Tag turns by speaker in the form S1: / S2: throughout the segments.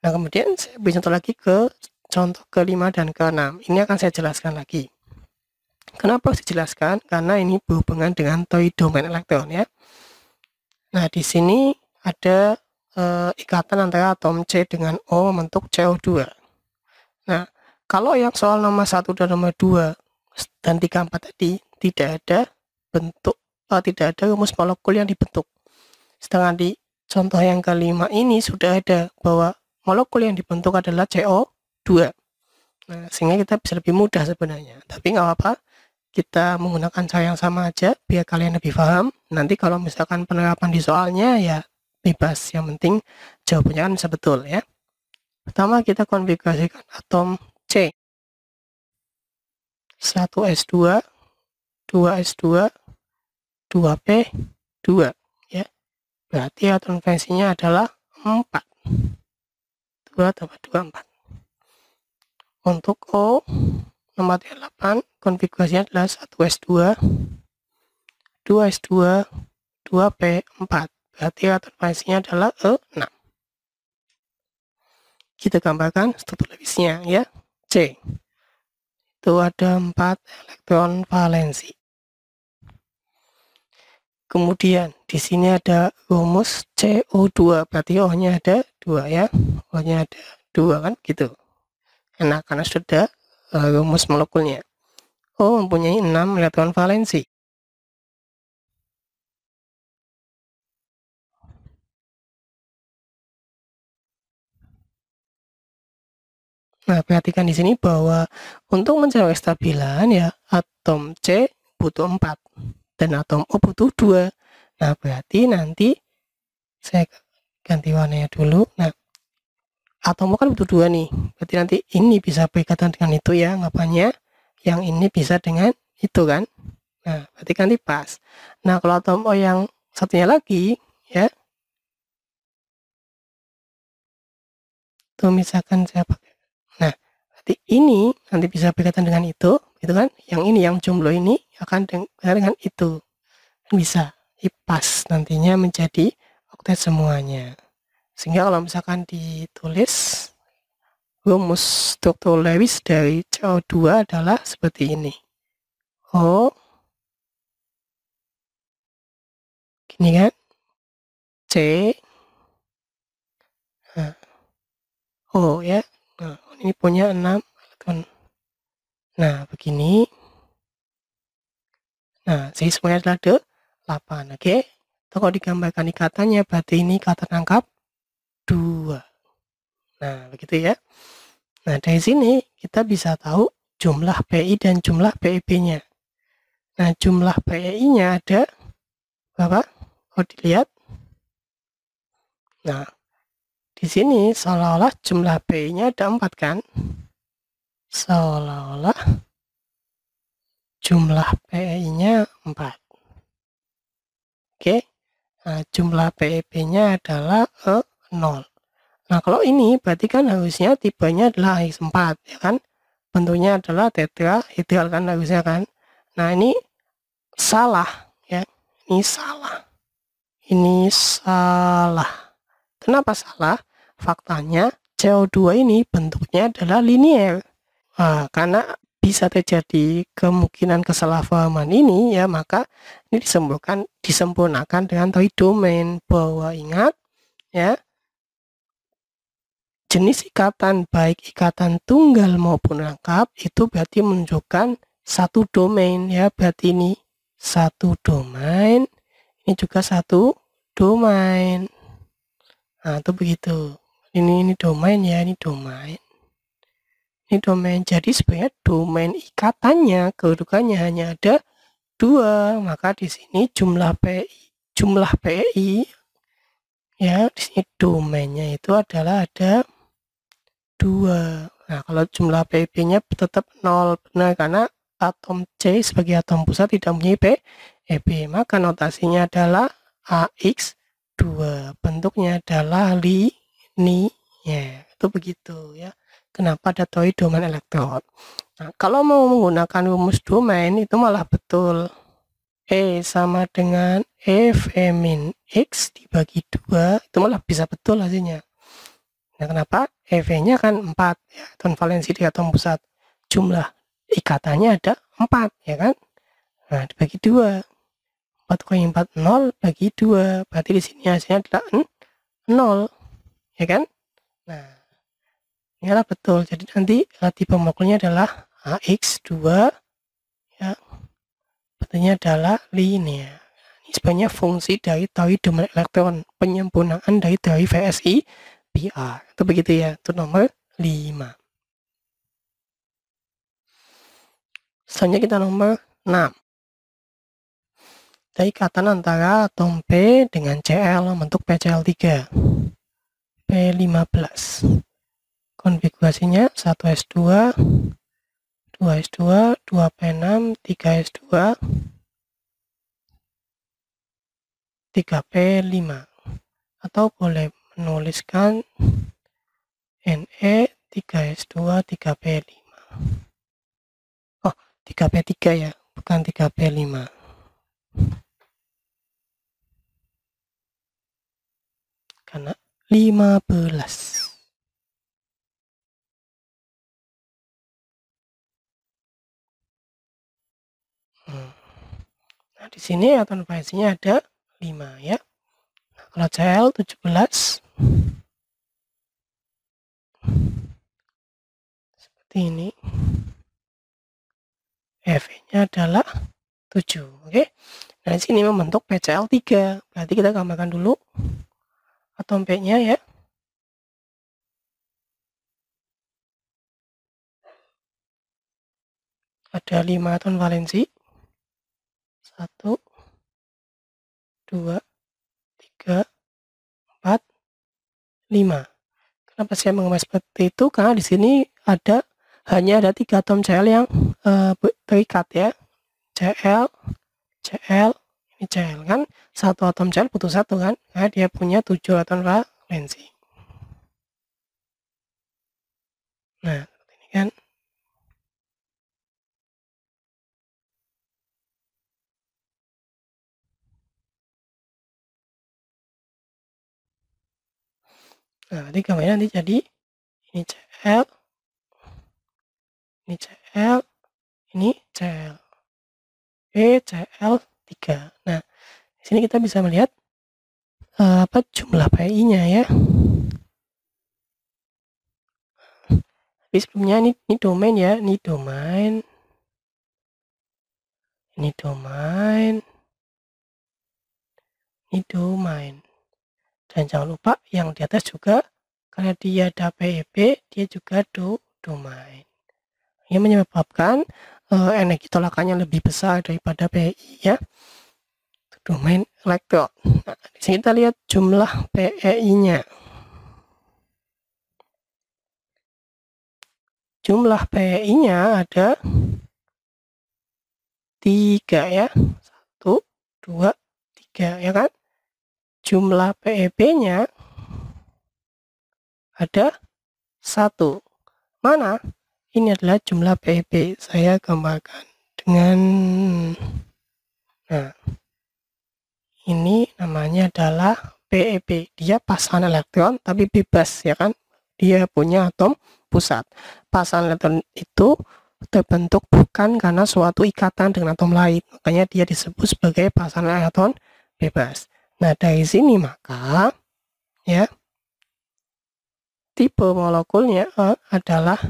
S1: Nah, kemudian saya beri contoh lagi ke contoh kelima dan keenam. Ini akan saya jelaskan lagi. Kenapa saya jelaskan? Karena ini berhubungan dengan toy domain elektron ya. Nah, di sini ada e, ikatan antara atom C dengan O membentuk CO2. Nah, kalau yang soal nomor 1 dan nomor 2 dan 3 4 tadi tidak ada bentuk e, tidak ada rumus molekul yang dibentuk. Sedangkan di contoh yang kelima ini sudah ada bahwa molekul yang dibentuk adalah CO2. Nah, sehingga kita bisa lebih mudah sebenarnya. Tapi nggak apa-apa, kita menggunakan cara yang sama aja biar kalian lebih paham. Nanti kalau misalkan penerapan di soalnya ya bebas, yang penting jawabannya kan bisa betul ya. Pertama kita konfigurasikan atom C. 1S2, 2S2, 2P, 2 ya. Berarti atom fungsinya adalah 4. 2 tambah 2, 4. Untuk O, nomor 8, konfigurasinya adalah 1S2, 2S2, 2P4. Berarti return adalah E6. Kita gambarkan struktur lebihnya ya. C. Itu ada 4 elektron valensi. Kemudian di sini ada rumus CO2, berarti O-nya ada dua ya, O-nya ada dua kan gitu. Enak karena sudah uh, eh, rumus molekulnya. O oh, mempunyai 6 elektron valensi. Nah, perhatikan di sini bahwa untuk mencapai stabilan ya atom C butuh 4 dan atom O butuh dua nah berarti nanti saya ganti warnanya dulu nah atom O kan butuh dua nih berarti nanti ini bisa berikatan dengan itu ya ngapanya? yang ini bisa dengan itu kan nah berarti kan pas nah kalau atom O yang satunya lagi ya itu misalkan saya pakai nah berarti ini nanti bisa berikatan dengan itu gitu kan yang ini yang jomblo ini akan ya, dengan, itu bisa dipas nantinya menjadi oktet semuanya sehingga kalau misalkan ditulis rumus struktur Lewis dari CO2 adalah seperti ini O gini kan C Oh O ya nah, ini punya 6 elektron Nah, begini. Nah, jadi semuanya adalah de 8, oke? Okay? Kalau digambarkan ikatannya, berarti ini kata tangkap 2. Nah, begitu ya. Nah, dari sini kita bisa tahu jumlah PI dan jumlah peb nya Nah, jumlah PI-nya e ada berapa? Kalau dilihat. Nah, di sini seolah-olah jumlah PI-nya ada 4 kan? seolah-olah jumlah pei nya 4. Oke, nah, jumlah PEP-nya adalah e eh, 0. Nah, kalau ini berarti kan harusnya tipenya adalah ax 4 ya kan? Bentuknya adalah tetrahedral kan harusnya kan? Nah, ini salah, ya. Ini salah. Ini salah. Kenapa salah? Faktanya CO2 ini bentuknya adalah linier. Nah, karena bisa terjadi kemungkinan kesalahpahaman ini ya maka ini disembuhkan disempurnakan dengan toy domain bahwa ingat ya jenis ikatan baik ikatan tunggal maupun lengkap itu berarti menunjukkan satu domain ya berarti ini satu domain ini juga satu domain nah itu begitu ini ini domain ya ini domain ini domain. Jadi sebenarnya domain ikatannya kedudukannya hanya ada dua. Maka di sini jumlah PI jumlah PI ya di sini domainnya itu adalah ada dua. Nah kalau jumlah PIP-nya tetap nol benar karena atom C sebagai atom pusat tidak punya P, EB. Maka notasinya adalah AX2. Bentuknya adalah li ya Itu begitu ya kenapa ada toy domain elektron. Nah, kalau mau menggunakan rumus domain itu malah betul. E sama dengan F e min X dibagi 2, itu malah bisa betul hasilnya. Nah, kenapa? EV-nya kan 4, ya, ton valensi di atom pusat. Jumlah ikatannya ada 4, ya kan? Nah, dibagi 2. 4,40 bagi 2. Berarti di sini hasilnya adalah 0, ya kan? Nah, Iyalah betul. Jadi nanti eh, tipe molekulnya adalah AX2 ya. Artinya adalah linear. Ini sebenarnya fungsi dari teori domain elektron, penyempurnaan dari teori VSI PR. Itu begitu ya. Itu nomor 5. Selanjutnya kita nomor 6. Dari ikatan antara atom P dengan Cl membentuk PCl3. P15 konfigurasinya 1S2 2S2 2P6 3S2 3P5 atau boleh menuliskan NE 3S2 3P5 oh 3P3 ya bukan 3P5 karena 15 Nah, di sini advance-nya ada 5 ya. Nah, kalau CL 17 seperti ini. FE-nya adalah 7, oke. Okay? Nah, di sini membentuk PCL 3. Berarti kita gambarkan dulu atom P-nya ya. Ada 5 atom valensi satu, dua, tiga, empat, lima. Kenapa saya mengemas seperti itu? Karena di sini ada hanya ada tiga atom Cl yang uh, terikat ya. Cl, Cl, ini Cl kan. Satu atom Cl butuh satu kan. nah dia punya tujuh atom valensi. Nah, Nah, nanti gambarnya nanti jadi ini CL, ini CL, ini CL. E, CL 3. Nah, di sini kita bisa melihat eh, apa jumlah PI-nya ya. Tapi sebelumnya ini, ini domain ya, ini domain. Ini domain. Ini domain. Dan jangan lupa yang di atas juga karena dia ada PEB, dia juga do domain. ini menyebabkan uh, energi tolakannya lebih besar daripada PI ya. Domain elektron. Nah, di sini kita lihat jumlah PEI-nya. Jumlah PEI-nya ada tiga ya. satu dua tiga ya kan? jumlah PEB-nya ada satu. Mana? Ini adalah jumlah PEB. Saya gambarkan dengan nah ini namanya adalah PEB. Dia pasangan elektron tapi bebas ya kan? Dia punya atom pusat. Pasangan elektron itu terbentuk bukan karena suatu ikatan dengan atom lain. Makanya dia disebut sebagai pasangan elektron bebas. Nah, dari sini maka ya tipe molekulnya eh, adalah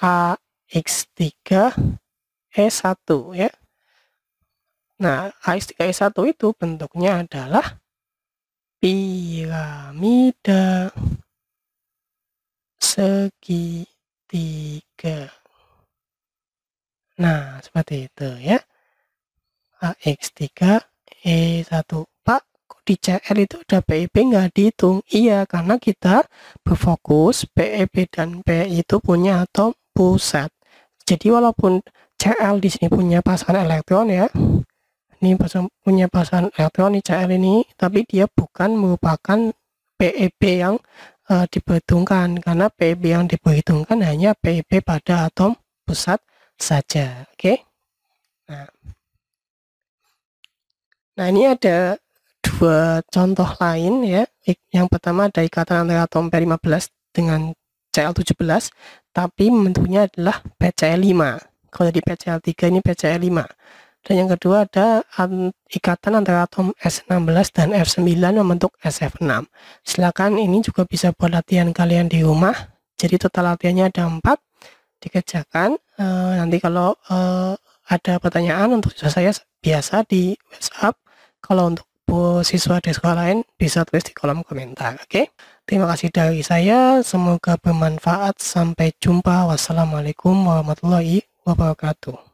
S1: AX3E1 ya. Nah, AX3E1 itu bentuknya adalah piramida segitiga. Nah, seperti itu ya. AX3E1 di CR itu ada PIP nggak dihitung? Iya, karena kita berfokus PEP dan P itu punya atom pusat. Jadi walaupun CL di sini punya pasangan elektron ya, ini pasang, punya pasangan elektron di CL ini, tapi dia bukan merupakan PEP yang uh, diperhitungkan karena PEP yang diperhitungkan hanya PEP pada atom pusat saja oke okay? nah nah ini ada dua contoh lain ya. Yang pertama ada ikatan antara atom P15 dengan CL17, tapi bentuknya adalah PCL5. Kalau di PCL3 ini PCL5. Dan yang kedua ada ikatan antara atom S16 dan F9 membentuk SF6. Silakan ini juga bisa buat latihan kalian di rumah. Jadi total latihannya ada 4 dikerjakan. E, nanti kalau e, ada pertanyaan untuk saya biasa di WhatsApp. Kalau untuk siswa di sekolah lain bisa tulis di kolom komentar. Oke, okay? terima kasih dari saya. Semoga bermanfaat. Sampai jumpa. Wassalamualaikum warahmatullahi wabarakatuh.